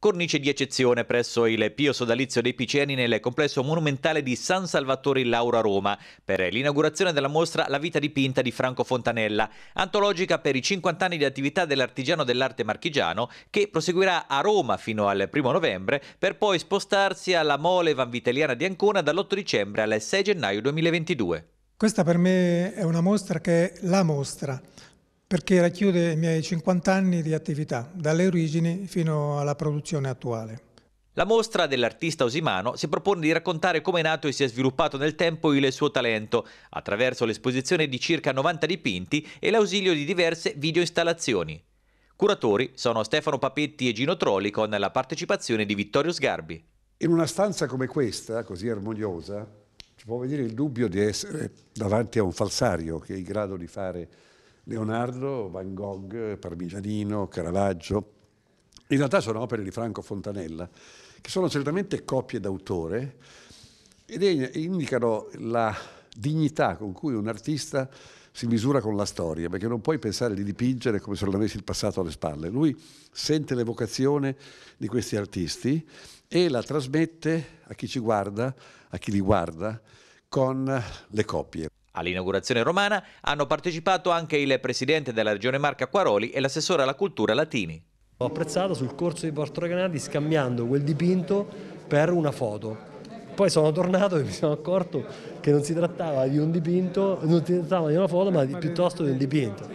Cornice di eccezione presso il Pio Sodalizio dei Piceni nel complesso monumentale di San Salvatore in Laura Roma per l'inaugurazione della mostra La vita dipinta di Franco Fontanella, antologica per i 50 anni di attività dell'artigiano dell'arte marchigiano che proseguirà a Roma fino al 1 novembre per poi spostarsi alla Mole Vanvitelliana di Ancona dall'8 dicembre al 6 gennaio 2022. Questa per me è una mostra che è la mostra, perché racchiude i miei 50 anni di attività, dalle origini fino alla produzione attuale. La mostra dell'artista Osimano si propone di raccontare come è nato e si è sviluppato nel tempo il suo talento, attraverso l'esposizione di circa 90 dipinti e l'ausilio di diverse videoinstallazioni. Curatori sono Stefano Papetti e Gino Trolli con la partecipazione di Vittorio Sgarbi. In una stanza come questa, così armoniosa, ci può venire il dubbio di essere davanti a un falsario che è in grado di fare Leonardo, Van Gogh, Parmigianino, Caravaggio. In realtà sono opere di Franco Fontanella, che sono certamente copie d'autore ed indicano la dignità con cui un artista si misura con la storia, perché non puoi pensare di dipingere come se non avessi il passato alle spalle. Lui sente l'evocazione di questi artisti e la trasmette a chi ci guarda, a chi li guarda, con le copie. All'inaugurazione romana hanno partecipato anche il presidente della regione Marca Quaroli e l'assessore alla cultura Latini. Ho apprezzato sul corso di Porto Recanati scambiando quel dipinto per una foto. Poi sono tornato e mi sono accorto che non si trattava di un dipinto, non si trattava di una foto, ma di, piuttosto di un dipinto.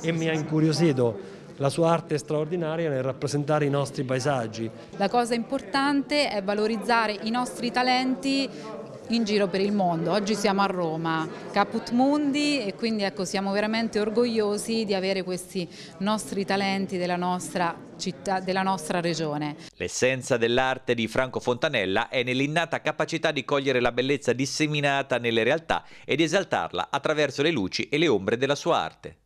E mi ha incuriosito la sua arte straordinaria nel rappresentare i nostri paesaggi. La cosa importante è valorizzare i nostri talenti in giro per il mondo. Oggi siamo a Roma, Caput Mundi e quindi ecco, siamo veramente orgogliosi di avere questi nostri talenti della nostra città, della nostra regione. L'essenza dell'arte di Franco Fontanella è nell'innata capacità di cogliere la bellezza disseminata nelle realtà e di esaltarla attraverso le luci e le ombre della sua arte.